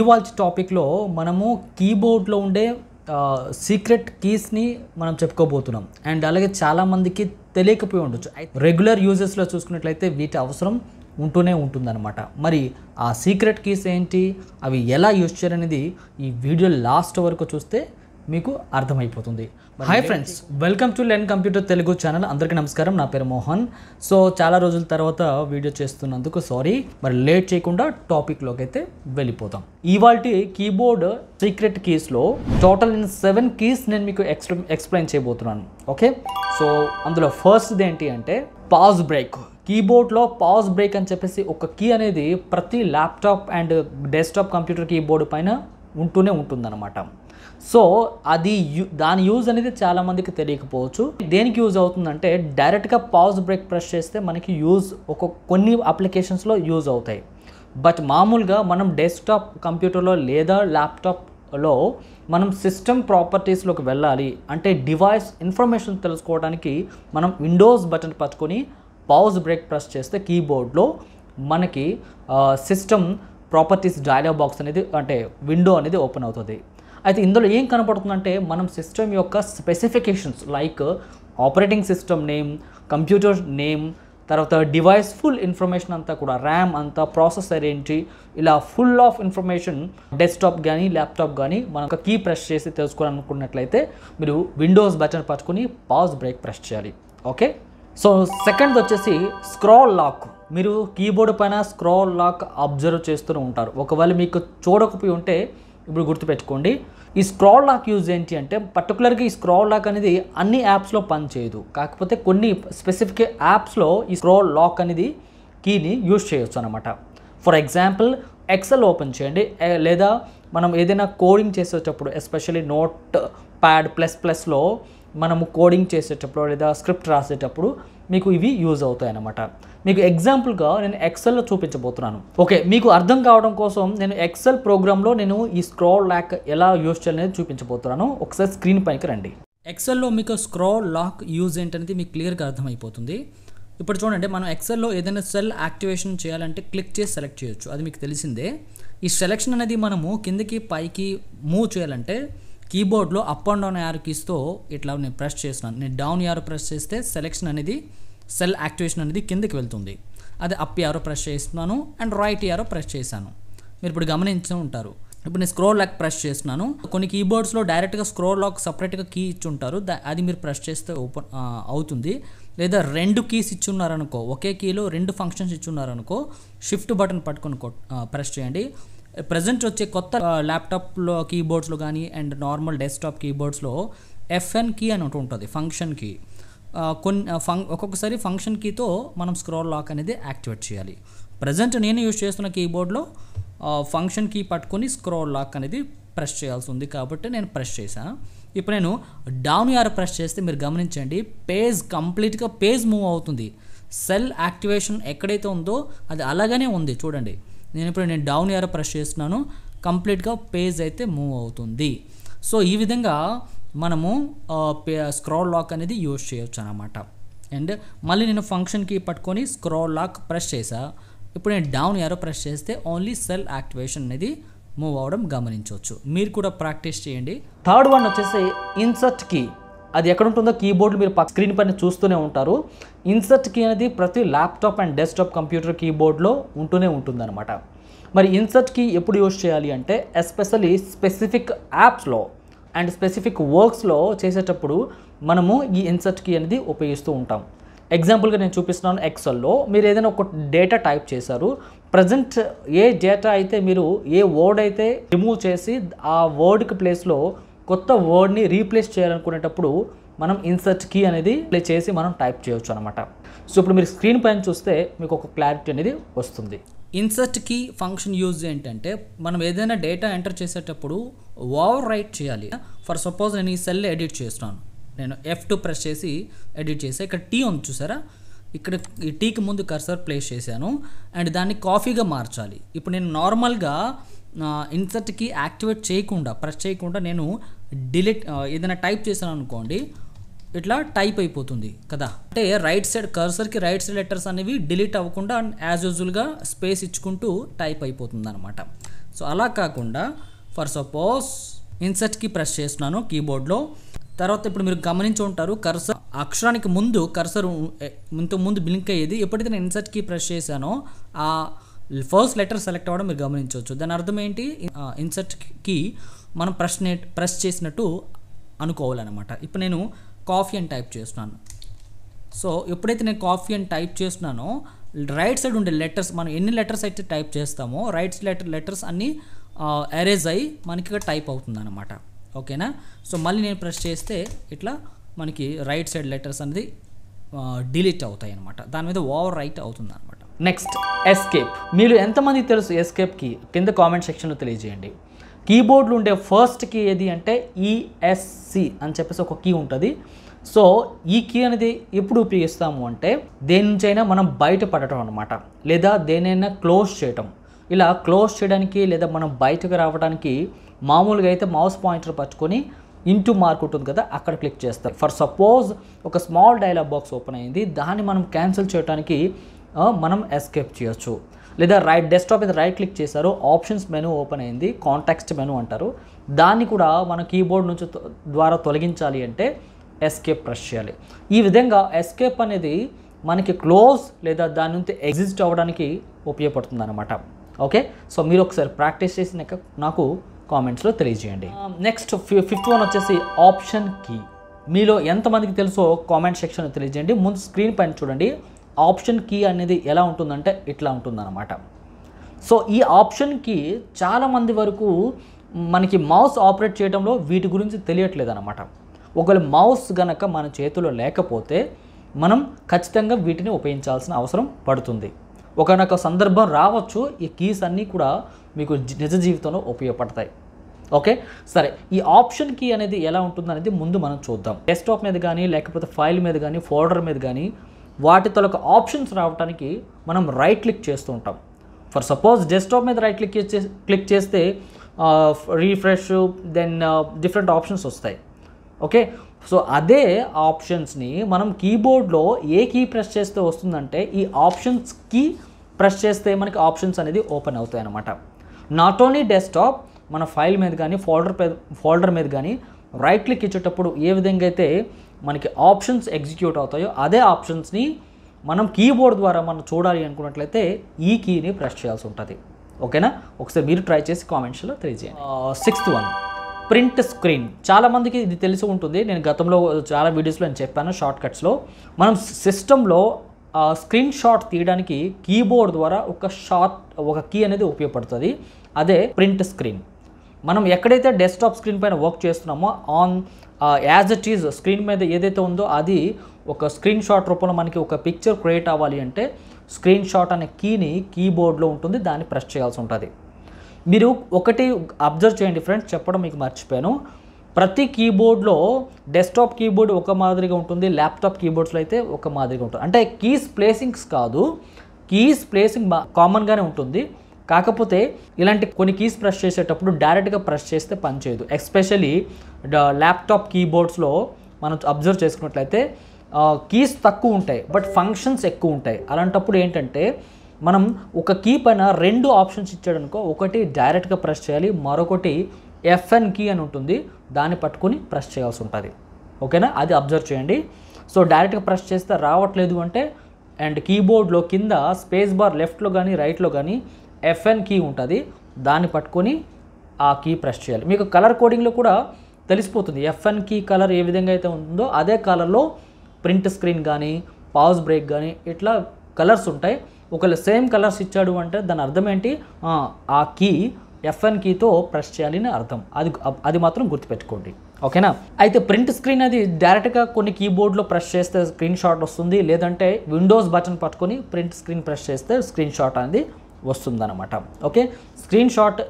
ఇవాళ టాపిక్లో మనము కీబోర్డ్లో ఉండే సీక్రెట్ కీస్ని మనం చెప్పుకోబోతున్నాం అండ్ అలాగే చాలామందికి తెలియకపోయి ఉండొచ్చు రెగ్యులర్ యూజెస్లో చూసుకున్నట్లయితే వీటి అవసరం ఉంటూనే ఉంటుందన్నమాట మరి ఆ సీక్రెట్ కీస్ ఏంటి అవి ఎలా యూజ్ చేయాలనేది ఈ వీడియో లాస్ట్ వరకు చూస్తే మీకు అర్థమైపోతుంది హాయ్ ఫ్రెండ్స్ వెల్కమ్ టు లెన్ కంప్యూటర్ తెలుగు ఛానల్ అందరికీ నమస్కారం నా పేరు మోహన్ సో చాలా రోజుల తర్వాత వీడియో చేస్తున్నందుకు సారీ మరి లేట్ చేయకుండా టాపిక్లోకి అయితే వెళ్ళిపోతాం ఇవాళ కీబోర్డ్ సీక్రెట్ కీస్లో టోటల్ నేను సెవెన్ కీస్ నేను మీకు ఎక్స్ప్లెయిన్ చేయబోతున్నాను ఓకే సో అందులో ఫస్ట్ది ఏంటి అంటే పాజ్ బ్రేక్ కీబోర్డ్లో పాజ్ బ్రేక్ అని చెప్పేసి ఒక కీ అనేది ప్రతి laptop and desktop computer keyboard పైన ఉంటూనే ఉంటుందన్నమాట సో అది యూ దాని యూజ్ అనేది చాలామందికి తెలియకపోవచ్చు దేనికి యూజ్ అవుతుందంటే డైరెక్ట్గా పాజ్ బ్రేక్ ప్రెస్ చేస్తే మనకి యూజ్ ఒక కొన్ని అప్లికేషన్స్లో యూజ్ అవుతాయి బట్ మామూలుగా మనం డెస్క్టాప్ కంప్యూటర్లో లేదా ల్యాప్టాప్లో మనం సిస్టమ్ ప్రాపర్టీస్లోకి వెళ్ళాలి అంటే డివైస్ ఇన్ఫర్మేషన్ తెలుసుకోవడానికి మనం విండోస్ బటన్ పట్టుకొని పాజ్ బ్రేక్ ప్రెస్ చేస్తే కీబోర్డ్లో మనకి సిస్టమ్ ప్రాపర్టీస్ డైలాగ్ బాక్స్ అనేది అంటే విండో అనేది ఓపెన్ అవుతుంది అయితే ఇందులో ఏం కనపడుతుందంటే మనం సిస్టమ్ యొక్క specifications like operating system name computer name తర్వాత డివైస్ ఫుల్ ఇన్ఫర్మేషన్ అంతా కూడా ర్యామ్ అంతా ప్రాసెసర్ ఏంటి ఇలా ఫుల్ ఆఫ్ ఇన్ఫర్మేషన్ డెస్క్టాప్ కానీ ల్యాప్టాప్ కానీ మనం ఒక కీ ప్రెస్ చేసి తెలుసుకోవాలనుకున్నట్లయితే మీరు విండోస్ బటన్ పట్టుకుని పాజ్ బ్రేక్ ప్రెస్ చేయాలి ఓకే సో సెకండ్ వచ్చేసి స్క్రాల్ లాక్ మీరు కీబోర్డ్ పైన స్క్రోల్ లాక్ అబ్జర్వ్ చేస్తూనే ఉంటారు ఒకవేళ మీకు చూడకపోయి ఉంటే ఇప్పుడు గుర్తుపెట్టుకోండి ఈ స్క్రోల్ లాక్ యూజ్ ఏంటి అంటే పర్టికులర్గా ఈ స్క్రోల్ లాక్ అనేది అన్ని యాప్స్లో పనిచేయదు కాకపోతే కొన్ని స్పెసిఫిక్ యాప్స్లో ఈ స్క్రోల్ లాక్ అనేది కీని యూజ్ చేయొచ్చు అనమాట ఫర్ ఎగ్జాంపుల్ ఎక్సెల్ ఓపెన్ చేయండి లేదా మనం ఏదైనా కోడింగ్ చేసేటప్పుడు ఎస్పెషల్లీ నోట్ ప్యాడ్ ప్లస్ ప్లస్లో మనము కోడింగ్ చేసేటప్పుడు లేదా స్క్రిప్ట్ రాసేటప్పుడు మీకు ఇవి యూజ్ అవుతాయి అన్నమాట మీకు ఎగ్జాంపుల్గా నేను ఎక్సెల్లో చూపించబోతున్నాను ఓకే మీకు అర్థం కావడం కోసం నేను ఎక్సెల్ ప్రోగ్రాంలో నేను ఈ స్క్రోల్ లాక్ ఎలా యూజ్ చేయాలనేది చూపించబోతున్నాను ఒకసారి స్క్రీన్ పైకి రండి ఎక్సెల్లో మీకు స్క్రోల్ లాక్ యూజ్ ఏంటనేది మీకు క్లియర్గా అర్థమైపోతుంది ఇప్పుడు చూడండి మనం ఎక్సెల్లో ఏదైనా సెల్ యాక్టివేషన్ చేయాలంటే క్లిక్ చేసి సెలెక్ట్ చేయొచ్చు అది మీకు తెలిసిందే ఈ సెలెక్షన్ అనేది మనము కిందకి పైకి మూవ్ చేయాలంటే కీబోర్డ్లో అప్ అండ్ డౌన్ యార్ కీస్తో ఇట్లా నేను ప్రెస్ చేస్తున్నాను నేను డౌన్ యారో ప్రెస్ చేస్తే సెలెక్షన్ అనేది సెల్ యాక్టివేషన్ అనేది కిందకి వెళ్తుంది అది అప్ యారో ప్రెస్ చేస్తున్నాను అండ్ రైట్ యారో ప్రెస్ చేశాను మీరు ఇప్పుడు గమనించే ఉంటారు ఇప్పుడు నేను స్క్రోల్ లాక్ ప్రెస్ చేస్తున్నాను కొన్ని కీబోర్డ్స్లో డైరెక్ట్గా స్క్రోల్ లాక్ సపరేట్గా కీ ఇచ్చి ఉంటారు అది మీరు ప్రెస్ చేస్తే ఓపెన్ అవుతుంది లేదా రెండు కీస్ ఇచ్చున్నారనుకో ఒకే కీలో రెండు ఫంక్షన్స్ ఇచ్చున్నారనుకో షిఫ్ట్ బటన్ పట్టుకొని ప్రెస్ చేయండి ప్రజెంట్ వచ్చే కొత్త ల్యాప్టాప్లో కీబోర్డ్స్లో కానీ అండ్ నార్మల్ డెస్క్టాప్ కీబోర్డ్స్లో ఎఫ్ఎన్ కీ అని ఒకటి ఉంటుంది ఫంక్షన్ కీ కొన్ని ఫం ఒక్కొక్కసారి ఫంక్షన్ కీతో మనం స్క్రోల్ లాక్ అనేది యాక్టివేట్ చేయాలి ప్రజెంట్ నేను యూజ్ చేస్తున్న కీబోర్డ్లో ఫంక్షన్ కీ పట్టుకొని స్క్రోల్ లాక్ అనేది ప్రెస్ చేయాల్సి ఉంది కాబట్టి నేను ప్రెస్ చేశాను ఇప్పుడు నేను డౌన్ యార్ ప్రెస్ చేస్తే మీరు గమనించండి పేజ్ కంప్లీట్గా పేజ్ మూవ్ అవుతుంది సెల్ యాక్టివేషన్ ఎక్కడైతే ఉందో అది అలాగనే ఉంది చూడండి నేను ఇప్పుడు నేను డౌన్ ఏరో ప్రెస్ చేస్తున్నాను కంప్లీట్గా పేజ్ అయితే మూవ్ అవుతుంది సో ఈ విధంగా మనము స్క్రోల్ లాక్ అనేది యూజ్ చేయవచ్చు అనమాట అండ్ మళ్ళీ నేను ఫంక్షన్కి పట్టుకొని స్క్రోల్ లాక్ ప్రెస్ చేసా ఇప్పుడు నేను డౌన్ ఏరో ప్రెస్ చేస్తే ఓన్లీ సెల్ యాక్టివేషన్ అనేది మూవ్ అవడం గమనించవచ్చు మీరు కూడా ప్రాక్టీస్ చేయండి థర్డ్ వన్ వచ్చేసి ఇన్సర్ట్ కీ అది ఎక్కడ ఉంటుందో కీబోర్డ్ మీరు స్క్రీన్ పైన చూస్తూనే ఉంటారు ఇన్సర్ట్ కీ అనేది ప్రతి ల్యాప్టాప్ అండ్ డెస్క్టాప్ కంప్యూటర్ కీబోర్డ్లో ఉంటూనే ఉంటుందన్నమాట మరి ఇన్సర్ట్ కీ ఎప్పుడు యూజ్ చేయాలి అంటే ఎస్పెషలీ స్పెసిఫిక్ యాప్స్లో అండ్ స్పెసిఫిక్ వర్క్స్లో చేసేటప్పుడు మనము ఈ ఇన్సర్ట్ కీ అనేది ఉపయోగిస్తూ ఉంటాం ఎగ్జాంపుల్గా నేను చూపిస్తున్నాను ఎక్సెల్లో మీరు ఏదైనా ఒక డేటా టైప్ చేశారు ప్రజెంట్ ఏ డేటా అయితే మీరు ఏ వర్డ్ అయితే రిమూవ్ చేసి ఆ వర్డ్కి ప్లేస్లో కొత్త వర్డ్ని రీప్లేస్ చేయాలనుకునేటప్పుడు మనం ఇన్సర్ట్ కీ అనేది ప్లే చేసి మనం టైప్ చేయొచ్చు అనమాట సో ఇప్పుడు మీరు స్క్రీన్ పైన చూస్తే మీకు ఒక క్లారిటీ అనేది వస్తుంది ఇన్సర్ట్ కీ ఫంక్షన్ యూజ్ ఏంటంటే మనం ఏదైనా డేటా ఎంటర్ చేసేటప్పుడు ఓవర్ రైట్ చేయాలి ఫర్ సపోజ్ నేను ఈ సెల్ ఎడిట్ చేస్తున్నాను నేను ఎఫ్ టూ ప్రెస్ చేసి ఎడిట్ చేసాను ఇక్కడ టీ ఉంది చూసారా ఇక్కడ ఈ టీకి ముందు కర్సర్ ప్లేస్ చేశాను అండ్ దాన్ని కాఫీగా మార్చాలి ఇప్పుడు నేను నార్మల్గా ఇన్సర్ట్కి యాక్టివేట్ చేయకుండా ప్రెస్ చేయకుండా నేను డిలీట్ ఏదైనా టైప్ చేశాను అనుకోండి ఇట్లా టైప్ అయిపోతుంది కదా అంటే రైట్ సైడ్ కర్సర్కి రైట్ సైడ్ లెటర్స్ అనేవి డిలీట్ అవ్వకుండా యాజ్ యూజువల్గా స్పేస్ ఇచ్చుకుంటూ టైప్ అయిపోతుంది అనమాట సో అలా కాకుండా ఫర్ సపోజ్ ఇన్సర్ట్కి ప్రెస్ చేస్తున్నాను కీబోర్డ్లో తర్వాత ఇప్పుడు మీరు గమనించి ఉంటారు కర్సర్ అక్షరానికి ముందు కర్సర్ ఇంత ముందు బ్లింక్ అయ్యేది ఎప్పుడైతే నేను ఇన్సర్ట్కి ప్రెస్ చేశానో ఆ ఫస్ట్ లెటర్ సెలెక్ట్ అవ్వడం మీరు గమనించవచ్చు దాని అర్థం ఏంటి ఇన్సర్ట్కి మనం ప్రెస్ ప్రెస్ చేసినట్టు అనుకోవాలన్నమాట ఇప్పుడు నేను కాఫీ అని టైప్ చేస్తున్నాను సో ఎప్పుడైతే నేను కాఫీ అని టైప్ చేస్తున్నానో రైట్ సైడ్ ఉండే లెటర్స్ మనం ఎన్ని లెటర్స్ అయితే టైప్ చేస్తామో రైట్ లెటర్ లెటర్స్ అన్నీ అరేజ్ అయ్యి మనకి టైప్ అవుతుంది అనమాట ఓకేనా సో మళ్ళీ నేను ప్రెస్ చేస్తే ఇట్లా మనకి రైట్ సైడ్ లెటర్స్ అనేది డిలీట్ అవుతాయి అనమాట దాని మీద ఓవర్ రైట్ అవుతుంది అనమాట నెక్స్ట్ ఎస్కేప్ మీరు ఎంతమంది తెలుసు ఎస్కేప్కి కింద కామెంట్ సెక్షన్లో తెలియజేయండి కీబోర్డ్లు ఉండే ఫస్ట్ కీ ఏది అంటే ఈఎస్సి e అని చెప్పేసి ఒక కీ ఉంటుంది సో ఈ కీ అనేది ఎప్పుడు ఉపయోగిస్తాము అంటే దేని నుంచైనా మనం బయటపడటం అనమాట లేదా దేనైనా క్లోజ్ చేయటం ఇలా క్లోజ్ చేయడానికి లేదా మనం బయటకు రావడానికి మామూలుగా అయితే మౌస్ పాయింటర్ పట్టుకొని ఇంటూ మార్క్ ఉంటుంది కదా అక్కడ క్లిక్ చేస్తారు ఫర్ సపోజ్ ఒక స్మాల్ డైలాగ్ బాక్స్ ఓపెన్ అయింది దాన్ని మనం క్యాన్సిల్ చేయడానికి మనం ఎస్కేప్ చేయొచ్చు లేదా రైట్ డెస్క్టాప్ మీద రైట్ క్లిక్ చేశారు ఆప్షన్స్ మెను ఓపెన్ అయింది కాంటాక్స్ట్ మెను అంటారు దాన్ని కూడా మన కీబోర్డ్ నుంచి ద్వారా తొలగించాలి అంటే ఎస్కేప్ ప్రెస్ చేయాలి ఈ విధంగా ఎస్కేప్ అనేది మనకి క్లోజ్ లేదా దాని నుంచి ఎగ్జిస్ట్ అవ్వడానికి ఉపయోగపడుతుంది అనమాట ఓకే సో మీరు ఒకసారి ప్రాక్టీస్ చేసిన నాకు కామెంట్స్లో తెలియజేయండి నెక్స్ట్ ఫిఫ్త్ వన్ వచ్చేసి ఆప్షన్ కీ మీలో ఎంతమందికి తెలుసో కామెంట్ సెక్షన్లో తెలియజేయండి ముందు స్క్రీన్ పైన చూడండి ఆప్షన్ కీ అనేది ఎలా ఉంటుందంటే ఇట్లా ఉంటుందన్నమాట సో ఈ ఆప్షన్ కీ చాలామంది వరకు మనకి మౌస్ ఆపరేట్ చేయడంలో వీటి గురించి తెలియట్లేదు అనమాట ఒకవేళ మౌస్ గనక మన చేతిలో లేకపోతే మనం ఖచ్చితంగా వీటిని ఉపయోగించాల్సిన అవసరం పడుతుంది ఒకనొక సందర్భం రావచ్చు ఈ కీస్ అన్నీ కూడా మీకు నిజ జీవితంలో ఉపయోగపడతాయి ఓకే సరే ఈ ఆప్షన్ కీ అనేది ఎలా ఉంటుంది అనేది ముందు మనం చూద్దాం డెస్క్టాప్ మీద కానీ లేకపోతే ఫైల్ మీద కానీ ఫోల్డర్ మీద కానీ వాటి తొలక ఆప్షన్స్ రావటానికి మనం రైట్ క్లిక్ చేస్తూ ఉంటాం ఫర్ సపోజ్ డెస్క్టాప్ మీద రైట్ క్లిక్ క్లిక్ చేస్తే రీఫ్రెష్ దెన్ డిఫరెంట్ ఆప్షన్స్ వస్తాయి ఓకే సో అదే ఆప్షన్స్ని మనం కీబోర్డ్లో ఏ కీ ప్రెస్ చేస్తే వస్తుందంటే ఈ ఆప్షన్స్ కీ ప్రెస్ చేస్తే మనకి ఆప్షన్స్ అనేది ఓపెన్ అవుతాయి అనమాట నాట్ ఓన్లీ డెస్క్టాప్ మన ఫైల్ మీద కానీ ఫోల్డర్ ఫోల్డర్ మీద కానీ రైట్ క్లిక్ ఇచ్చేటప్పుడు ఏ విధంగా అయితే మనకి ఆప్షన్స్ ఎగ్జిక్యూట్ అవుతాయో అదే ఆప్షన్స్ని మనం కీబోర్డ్ ద్వారా మనం చూడాలి అనుకున్నట్లయితే ఈ కీని ప్రెస్ చేయాల్సి ఉంటుంది ఓకేనా ఒకసారి మీరు ట్రై చేసి కామెంట్స్లో తెలియజేయండి సిక్స్త్ వన్ ప్రింట్ స్క్రీన్ చాలామందికి ఇది తెలిసి ఉంటుంది నేను గతంలో చాలా వీడియోస్లో నేను చెప్పాను షార్ట్ కట్స్లో మనం సిస్టంలో స్క్రీన్ షాట్ తీయడానికి కీబోర్డ్ ద్వారా ఒక షార్ట్ ఒక కీ అనేది ఉపయోగపడుతుంది అదే ప్రింట్ స్క్రీన్ మనం ఎక్కడైతే డెస్క్టాప్ స్క్రీన్ పైన వర్క్ చేస్తున్నామో on as it is screen మీద ఏదైతే ఉందో అది ఒక స్క్రీన్ షాట్ రూపంలో మనకి ఒక పిక్చర్ క్రియేట్ అవ్వాలి అంటే స్క్రీన్ షాట్ అనే కీని కీబోర్డ్లో ఉంటుంది దాన్ని ప్రెస్ చేయాల్సి ఉంటుంది మీరు ఒకటి అబ్జర్వ్ చేయండి ఫ్రెండ్స్ చెప్పడం మీకు మర్చిపోయాను ప్రతి కీబోర్డ్లో డెస్క్టాప్ కీబోర్డ్ ఒక మాదిరిగా ఉంటుంది ల్యాప్టాప్ కీబోర్డ్స్లో అయితే ఒక మాదిరిగా ఉంటుంది అంటే కీస్ ప్లేసింగ్స్ కాదు కీస్ ప్లేసింగ్ కామన్గానే ఉంటుంది కాకపోతే ఇలాంటి కొన్ని కీస్ ప్రెస్ చేసేటప్పుడు డైరెక్ట్గా ప్రెస్ చేస్తే పనిచేయదు ఎస్పెషలీ ల్యాప్టాప్ కీబోర్డ్స్లో మనం అబ్జర్వ్ చేసుకున్నట్లయితే కీస్ తక్కువ ఉంటాయి బట్ ఫంక్షన్స్ ఎక్కువ ఉంటాయి అలాంటప్పుడు ఏంటంటే మనం ఒక కీ పైన రెండు ఆప్షన్స్ ఇచ్చాడనుకో ఒకటి డైరెక్ట్గా ప్రెస్ చేయాలి మరొకటి ఎఫ్ఎన్ కీ అని ఉంటుంది దాన్ని పట్టుకొని ప్రెస్ చేయాల్సి ఉంటుంది ఓకేనా అది అబ్జర్వ్ చేయండి సో డైరెక్ట్గా ప్రెస్ చేస్తే రావట్లేదు అంటే అండ్ కీబోర్డ్లో కింద స్పేస్ బార్ లెఫ్ట్లో కానీ రైట్లో కానీ ఎఫ్ఎన్ కీ ఉంటుంది దాన్ని పట్టుకొని ఆ కీ ప్రెస్ చేయాలి మీకు కలర్ కోడింగ్లో కూడా తెలిసిపోతుంది ఎఫ్ఎన్ కీ కలర్ ఏ విధంగా అయితే ఉందో అదే కలర్లో ప్రింట్ స్క్రీన్ కానీ పాజ్ బ్రేక్ కానీ ఇట్లా కలర్స్ ఉంటాయి ఒకవేళ సేమ్ కలర్స్ ఇచ్చాడు అంటే దాని అర్థం ఏంటి ఆ కీ ఎఫ్ఎన్ కీతో ప్రెస్ చేయాలని అర్థం అది అది మాత్రం గుర్తుపెట్టుకోండి ఓకేనా అయితే ప్రింట్ స్క్రీన్ అది డైరెక్ట్గా కొన్ని కీబోర్డ్లో ప్రెస్ చేస్తే స్క్రీన్ షాట్ వస్తుంది లేదంటే విండోస్ బటన్ పట్టుకొని ప్రింట్ స్క్రీన్ ప్రెస్ చేస్తే స్క్రీన్ షాట్ అనేది వస్తుందన్నమాట ఓకే స్క్రీన్ షాట్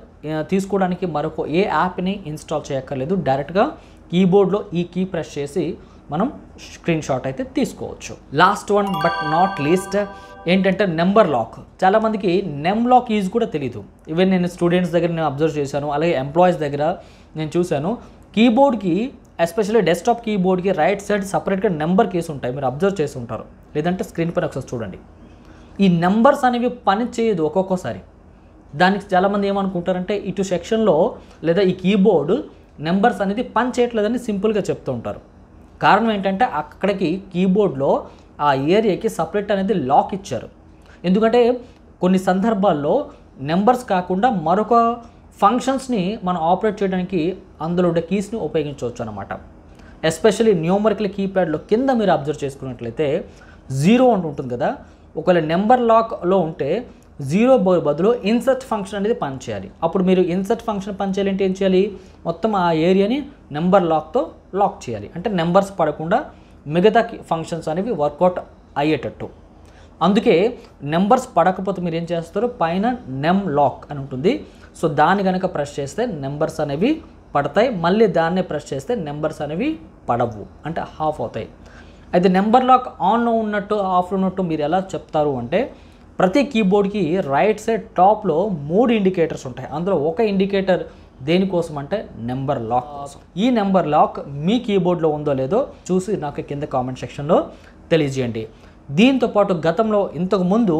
తీసుకోవడానికి మరొక ఏ యాప్ని ఇన్స్టాల్ చేయక్కర్లేదు డైరెక్ట్గా కీబోర్డ్లో ఈ కీ ప్రెస్ చేసి మనం స్క్రీన్ షాట్ అయితే తీసుకోవచ్చు last one but not least ఏంటంటే నెంబర్ లాక్ చాలామందికి నెమ్ లాక్ ఈజ్ కూడా తెలియదు ఈవెన్ నేను స్టూడెంట్స్ దగ్గర నేను అబ్జర్వ్ చేశాను అలాగే ఎంప్లాయీస్ దగ్గర నేను చూశాను కీబోర్డ్కి ఎస్పెషల్లీ డెస్క్టాప్ కీబోర్డ్కి రైట్ సైడ్ సపరేట్గా నెంబర్ కేసు ఉంటాయి మీరు అబ్జర్వ్ చేసి ఉంటారు లేదంటే స్క్రీన్ పైన ఒకసారి చూడండి ఈ నెంబర్స్ అనేవి పని చేయదు ఒక్కొక్కసారి దానికి చాలామంది ఏమనుకుంటారంటే ఇటు సెక్షన్లో లేదా ఈ కీబోర్డ్ నెంబర్స్ అనేది పని చేయట్లేదని సింపుల్గా చెప్తూ ఉంటారు కారణం ఏంటంటే అక్కడికి కీబోర్డ్లో ఆ ఏరియాకి సపరేట్ అనేది లాక్ ఇచ్చారు ఎందుకంటే కొన్ని సందర్భాల్లో నెంబర్స్ కాకుండా మరొక ఫంక్షన్స్ని మనం ఆపరేట్ చేయడానికి అందులో ఉండే కీస్ని ఉపయోగించవచ్చు అనమాట ఎస్పెషలీ న్యూమరికల్ కీప్యాడ్లో కింద మీరు అబ్జర్వ్ చేసుకున్నట్లయితే జీరో అని ఉంటుంది కదా ఒకవేళ నెంబర్ లాక్లో ఉంటే జీరో బదులు ఇన్సర్ట్ ఫంక్షన్ అనేది పనిచేయాలి అప్పుడు మీరు ఇన్సర్ట్ ఫంక్షన్ పనిచేయాలంటే ఏం చేయాలి మొత్తం ఆ ఏరియాని నెంబర్ లాక్తో లాక్ చేయాలి అంటే నెంబర్స్ పడకుండా మిగతా ఫంక్షన్స్ అనేవి వర్కౌట్ అయ్యేటట్టు అందుకే నెంబర్స్ పడకపోతే మీరు ఏం చేస్తారు పైన నెమ్ లాక్ అని ఉంటుంది సో దాన్ని కనుక ప్రెస్ చేస్తే నెంబర్స్ అనేవి పడతాయి మళ్ళీ దాన్నే ప్రెస్ చేస్తే నెంబర్స్ అనేవి పడవు అంటే హాఫ్ అవుతాయి అయితే నెంబర్ లాక్ ఆన్లో ఉన్నట్టు ఆఫ్లో ఉన్నట్టు మీరు ఎలా చెప్తారు అంటే ప్రతి కీబోర్డ్కి రైట్ సైడ్ టాప్లో మూడు ఇండికేటర్స్ ఉంటాయి అందులో ఒక ఇండికేటర్ దేనికోసం అంటే నెంబర్ లాక్ కోసం ఈ నెంబర్ లాక్ మీ కీబోర్డ్లో ఉందో లేదో చూసి నాకు కింద కామెంట్ సెక్షన్లో తెలియజేయండి దీంతో పాటు గతంలో ఇంతకుముందు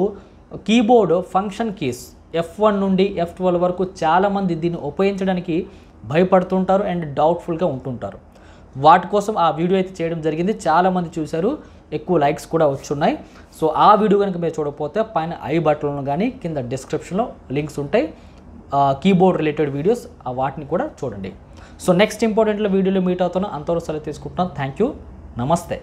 keyboard function keys F one నుండి ఎఫ్ ట్వెల్వ్ వరకు చాలామంది దీన్ని ఉపయోగించడానికి భయపడుతుంటారు అండ్ డౌట్ఫుల్గా ఉంటుంటారు వాటి కోసం ఆ వీడియో అయితే చేయడం జరిగింది చాలామంది చూశారు ఎక్కువ లైక్స్ కూడా వచ్చున్నాయి సో ఆ వీడియో కనుక మీరు చూడకపోతే పైన ఐ బటన్లో కానీ కింద డిస్క్రిప్షన్లో లింక్స్ ఉంటాయి కీబోర్డ్ రిలేటెడ్ వీడియోస్ వాటిని కూడా చూడండి సో నెక్స్ట్ ఇంపార్టెంట్లో వీడియోలో మీట్ అవుతున్నాను అంతవరకు సెలవు తీసుకుంటున్నాను థ్యాంక్ యూ నమస్తే